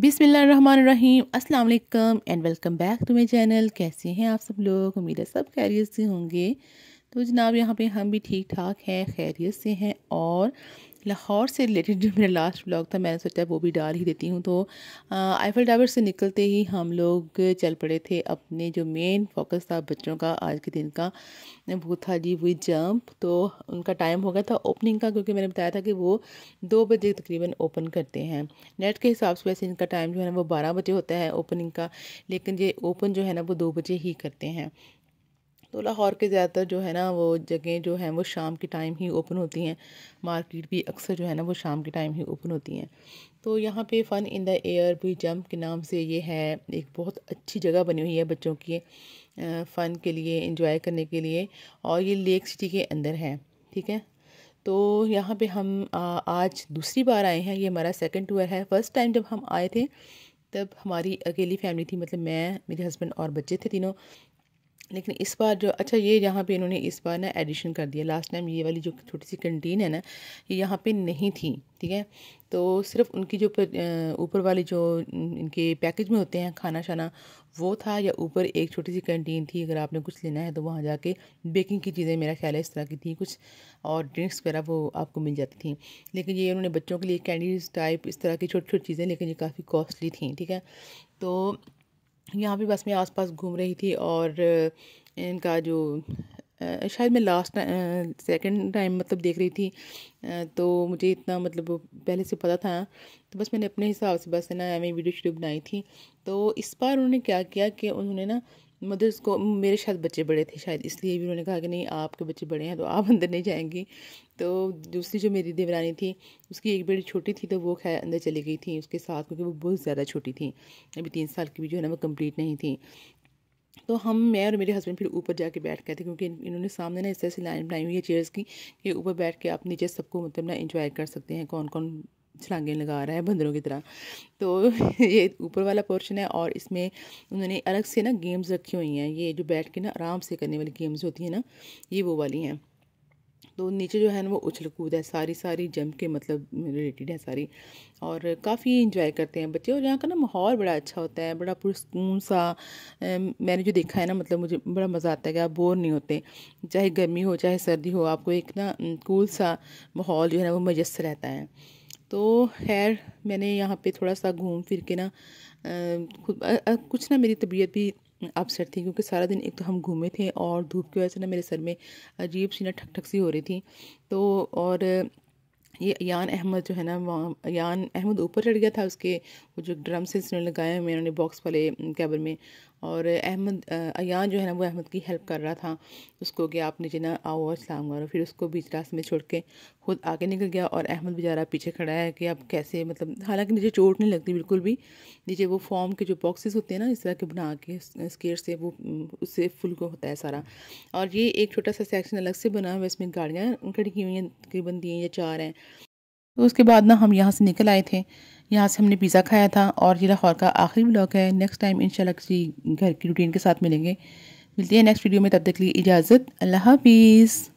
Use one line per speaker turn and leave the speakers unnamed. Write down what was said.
बिसमीम अस्सलाम वालेकुम and welcome back to my channel कैसे हैं आप सब लोग उम्मीद है सब खैरियत से होंगे तो जनाब यहाँ पे हम भी ठीक ठाक हैं खैरियत से हैं और लाहौर से रिलेटेड जो मेरा लास्ट ब्लॉग था मैंने सोचा वो भी डाल ही देती हूँ तो आईफल टावर से निकलते ही हम लोग चल पड़े थे अपने जो मेन फोकस था बच्चों का आज के दिन का वो था जी वी जंप तो उनका टाइम हो गया था ओपनिंग का क्योंकि मैंने बताया था कि वो दो बजे तकरीबन ओपन करते हैं नेट के हिसाब से वैसे इनका टाइम जो है ना वो बारह बजे होता है ओपनिंग का लेकिन ये ओपन जो है ना वो दो बजे ही करते हैं तो लाहौर के ज़्यादातर जो है ना वो जगह जो हैं वो शाम के टाइम ही ओपन होती हैं मार्केट भी अक्सर जो है ना वो शाम के टाइम ही ओपन होती हैं तो यहाँ पे फ़न इन द एयर भी जंप के नाम से ये है एक बहुत अच्छी जगह बनी हुई है बच्चों की फ़न के लिए इंजॉय करने के लिए और ये लेक सिटी के अंदर है ठीक है तो यहाँ पर हम आ, आज दूसरी बार आए हैं ये हमारा सेकेंड टूर है फ़र्स्ट टाइम जब हम आए थे तब हमारी अकेली फैमिली थी मतलब मैं मेरे हस्बैंड और बच्चे थे तीनों लेकिन इस बार जो अच्छा ये यहाँ पे इन्होंने इस बार ना एडिशन कर दिया लास्ट टाइम ये वाली जो छोटी सी कंटीन है ना ये यहाँ पे नहीं थी ठीक है तो सिर्फ उनकी जो ऊपर वाली जो इनके पैकेज में होते हैं खाना शाना वो था या ऊपर एक छोटी सी कैंटीन थी अगर आपने कुछ लेना है तो वहाँ जाके बेकिंग की चीज़ें मेरा ख्याल है इस तरह की थी कुछ और ड्रिंक्स वगैरह वो आपको मिल जाती थी लेकिन ये उन्होंने बच्चों के लिए कैंडीज टाइप इस तरह की छोटी छोटी चीज़ें लेकिन ये काफ़ी कॉस्टली थी ठीक है तो यहाँ भी बस मैं आसपास घूम रही थी और इनका जो शायद मैं लास्ट सेकंड टाइम मतलब देख रही थी तो मुझे इतना मतलब पहले से पता था तो बस मैंने अपने हिसाब से बस है ना एवं वीडियो शीडियो बनाई थी तो इस बार उन्होंने क्या किया कि उन्होंने ना मदर्स मतलब को मेरे शायद बच्चे बड़े थे शायद इसलिए भी उन्होंने कहा कि नहीं आपके बच्चे बड़े हैं तो आप अंदर नहीं जाएंगी तो दूसरी जो मेरी देवरानी थी उसकी एक बेटी छोटी थी तो वो खैर अंदर चली गई थी उसके साथ क्योंकि वो बहुत ज़्यादा छोटी थी अभी तीन साल की भी जो है ना वो कम्प्लीट नहीं थी तो हम मैं और मेरे हस्बैंड फिर ऊपर जाके बैठ गए थे क्योंकि इन्होंने सामने ना इस तरह से लाइन बनाई हुई है चेयर्स की कि ऊपर बैठ के आप नीचे सबको मतलब ना इंजॉय कर सकते हैं कौन कौन छलांगे लगा रहा है बंदरों की तरह तो ये ऊपर वाला पोर्शन है और इसमें उन्होंने अलग से ना गेम्स रखी हुई हैं ये जो बैठ के ना आराम से करने वाली गेम्स होती हैं ना ये वो वाली हैं तो नीचे जो है ना वो उछल कूद है सारी सारी जम के मतलब रिलेटेड है सारी और काफ़ी इंजॉय करते हैं बच्चे और यहाँ का ना माहौल बड़ा अच्छा होता है बड़ा पुरस्कून सा मैंने जो देखा है ना मतलब मुझे बड़ा मज़ा आता है कि आप बोर नहीं होते चाहे गर्मी हो चाहे सर्दी हो आपको एक ना कूल सा माहौल जो है ना वो मयसर रहता है तो खैर मैंने यहाँ पे थोड़ा सा घूम फिर के ना कुछ ना मेरी तबीयत भी अपसेट थी क्योंकि सारा दिन एक तो हम घूमे थे और धूप की वजह से ना मेरे सर में अजीब सी ना ठक ठक सी हो रही थी तो और ये यान अहमद जो है ना यान अहमद ऊपर चढ़ गया था उसके वो जो ड्रम से इसने लगाए हुए उन्होंने बॉक्स वाले कैबर में और अहमद अयान जो है ना वो अहमद की हेल्प कर रहा था उसको कि आप नीचे ना आओ और सलाम करो फिर उसको बीच रास्ते में छोड़ के खुद आगे निकल गया और अहमद बेचारा पीछे खड़ा है कि आप कैसे मतलब हालांकि नीचे चोट नहीं लगती बिल्कुल भी नीचे वो फॉर्म के जो बॉक्सेस होते हैं ना इस तरह के बना के स्केट से वो उससे फुल को होता है सारा और ये एक छोटा सा सेक्शन अलग से बना हुआ है इसमें गाड़ियाँ खड़ी की हुई हैं तकरीबन तीन या चार हैं तो उसके बाद ना हम यहाँ से निकल आए थे यहाँ से हमने पिज़्ज़ा खाया था और ये लाहौर का आखिरी ब्लॉग है नेक्स्ट टाइम इंशाल्लाह किसी घर की रूटीन के साथ मिलेंगे मिलती है नेक्स्ट वीडियो में तब तक के लिए इजाज़त अल्लाह हाफिज़